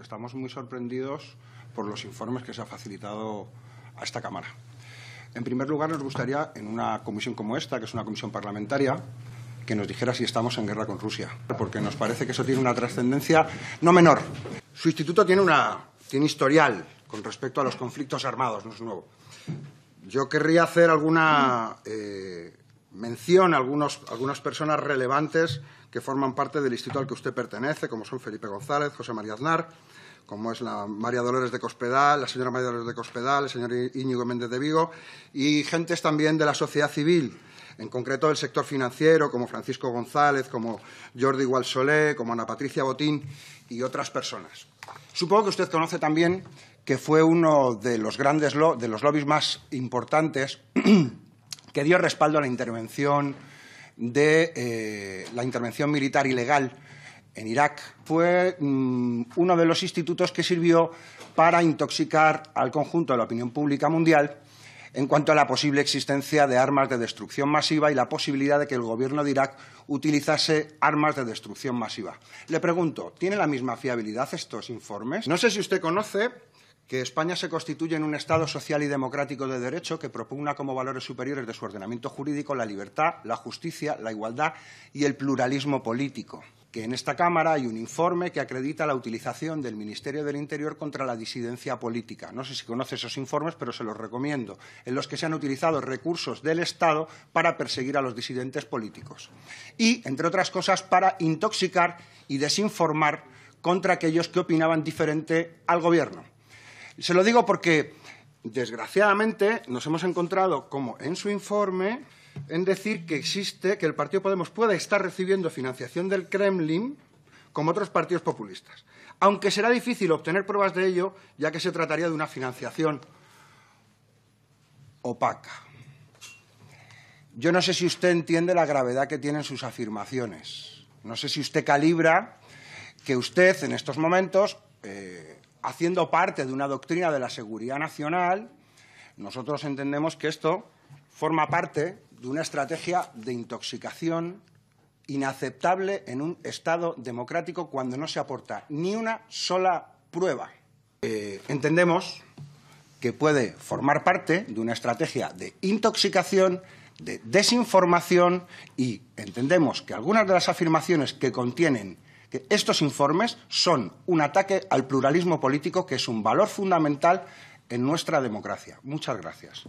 Estamos muy sorprendidos por los informes que se ha facilitado a esta Cámara. En primer lugar, nos gustaría, en una comisión como esta, que es una comisión parlamentaria, que nos dijera si estamos en guerra con Rusia, porque nos parece que eso tiene una trascendencia no menor. Su instituto tiene, una, tiene historial con respecto a los conflictos armados, no es nuevo. Yo querría hacer alguna eh, menciona algunas personas relevantes que forman parte del instituto al que usted pertenece, como son Felipe González, José María Aznar, como es la María Dolores de Cospedal, la señora María Dolores de Cospedal, el señor Íñigo Méndez de Vigo, y gentes también de la sociedad civil, en concreto del sector financiero, como Francisco González, como Jordi Gualsolé, como Ana Patricia Botín y otras personas. Supongo que usted conoce también que fue uno de los grandes de los lobbies más importantes que dio respaldo a la intervención, de, eh, la intervención militar ilegal en Irak. Fue mm, uno de los institutos que sirvió para intoxicar al conjunto de la opinión pública mundial en cuanto a la posible existencia de armas de destrucción masiva y la posibilidad de que el gobierno de Irak utilizase armas de destrucción masiva. Le pregunto, ¿tiene la misma fiabilidad estos informes? No sé si usted conoce que España se constituye en un Estado social y democrático de derecho que propugna como valores superiores de su ordenamiento jurídico la libertad, la justicia, la igualdad y el pluralismo político. Que en esta Cámara hay un informe que acredita la utilización del Ministerio del Interior contra la disidencia política. No sé si conoce esos informes, pero se los recomiendo, en los que se han utilizado recursos del Estado para perseguir a los disidentes políticos y, entre otras cosas, para intoxicar y desinformar contra aquellos que opinaban diferente al Gobierno se lo digo porque, desgraciadamente, nos hemos encontrado como en su informe en decir que existe, que el Partido Podemos puede estar recibiendo financiación del Kremlin como otros partidos populistas. Aunque será difícil obtener pruebas de ello, ya que se trataría de una financiación opaca. Yo no sé si usted entiende la gravedad que tienen sus afirmaciones. No sé si usted calibra que usted en estos momentos eh, haciendo parte de una doctrina de la seguridad nacional, nosotros entendemos que esto forma parte de una estrategia de intoxicación inaceptable en un Estado democrático cuando no se aporta ni una sola prueba. Eh, entendemos que puede formar parte de una estrategia de intoxicación, de desinformación y entendemos que algunas de las afirmaciones que contienen que estos informes son un ataque al pluralismo político, que es un valor fundamental en nuestra democracia. Muchas gracias.